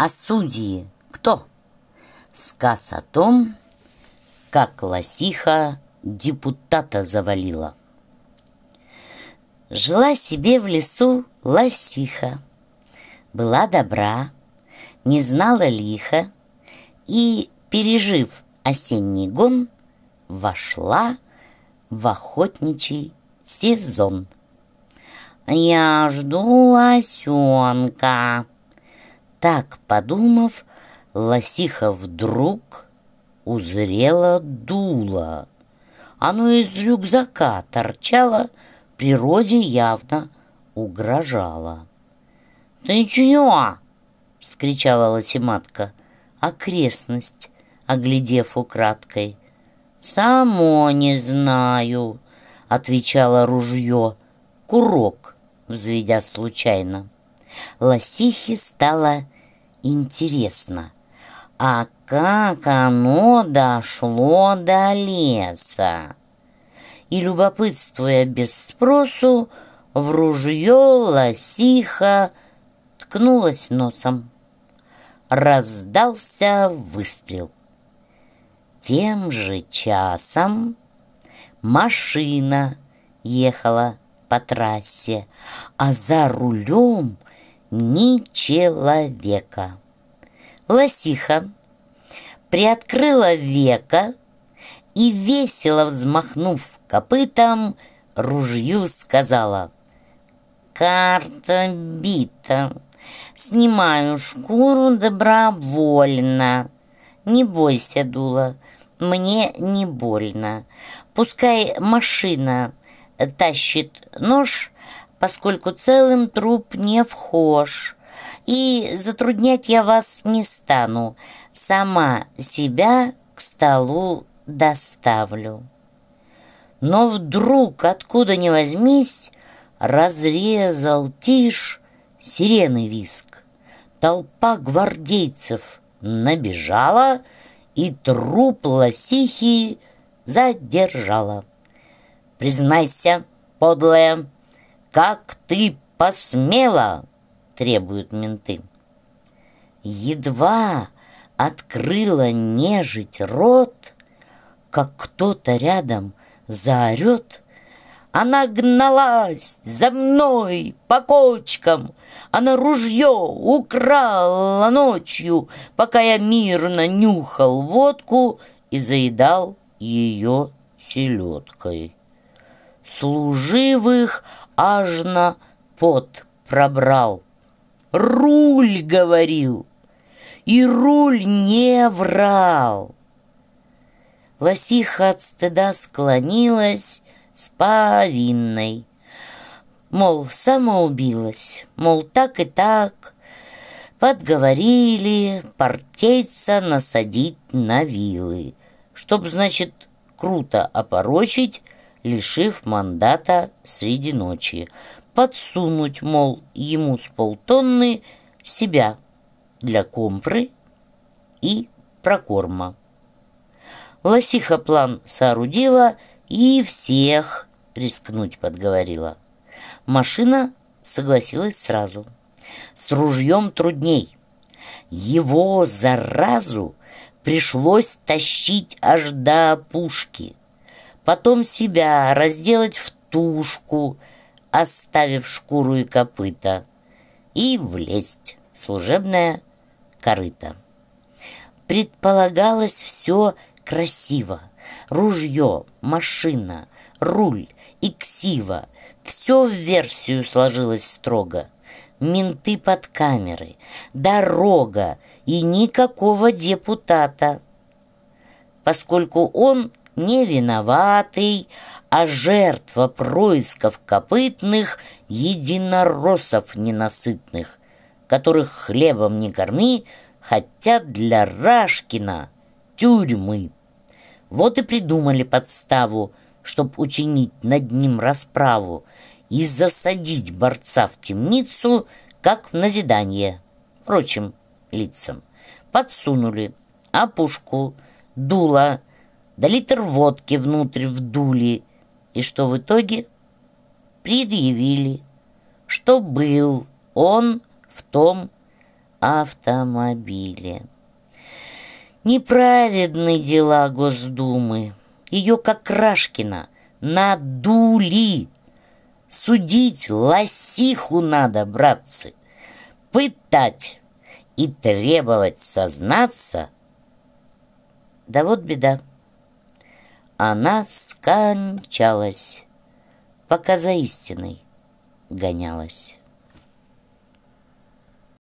А судьи кто? Сказ о том, как лосиха депутата завалила. Жила себе в лесу лосиха, была добра, не знала лиха и, пережив осенний гон, вошла в охотничий сезон. «Я жду лосенка», так подумав, лосиха вдруг узрела дуло. Оно из рюкзака торчало, природе явно угрожало. «Да ничего!» — вскричала лосиматка. «Окрестность!» — оглядев украдкой. «Само не знаю!» — отвечало ружье. «Курок!» — взведя случайно. Лосихе стало интересно, а как оно дошло до леса? И, любопытствуя без спросу, в ружье лосиха ткнулась носом. Раздался выстрел. Тем же часом машина ехала по трассе, а за рулем ни человека. Лосиха приоткрыла века и, весело взмахнув копытом, ружью сказала «Карта бита, снимаю шкуру добровольно. Не бойся, Дула, мне не больно. Пускай машина тащит нож, поскольку целым труп не вхож. И затруднять я вас не стану. Сама себя к столу доставлю. Но вдруг, откуда ни возьмись, разрезал тишь сирены виск. Толпа гвардейцев набежала и труп лосихи задержала. «Признайся, подлая!» как ты посмела!» – требуют менты. Едва открыла нежить рот, как кто-то рядом заорет. Она гналась за мной по кочкам, Она ружье украла ночью, Пока я мирно нюхал водку И заедал ее селедкой служивых аж на пот пробрал. «Руль!» — говорил, и руль не врал. Лосиха от стыда склонилась с повинной. Мол, самоубилась, мол, так и так. Подговорили партейца насадить на вилы, чтоб, значит, круто опорочить лишив мандата среди ночи. Подсунуть, мол, ему с полтонны себя для компры и прокорма. Лосиха план соорудила и всех рискнуть подговорила. Машина согласилась сразу. С ружьем трудней. Его заразу пришлось тащить аж до пушки потом себя разделать в тушку, оставив шкуру и копыта, и влезть в служебное корыто. Предполагалось все красиво. Ружье, машина, руль и ксива. Все в версию сложилось строго. Менты под камеры, дорога и никакого депутата. Поскольку он не виноватый, а жертва происков копытных единороссов ненасытных, которых хлебом не корми, хотят для Рашкина тюрьмы. Вот и придумали подставу, чтоб учинить над ним расправу и засадить борца в темницу, как в назидание. Впрочем, лицам подсунули опушку, дуло, да литр водки внутрь вдули. И что в итоге? Предъявили, что был он в том автомобиле. Неправедны дела Госдумы. Ее, как Рашкина, надули. Судить лосиху надо, братцы. Пытать и требовать сознаться. Да вот беда. Она скончалась, пока за истиной гонялась.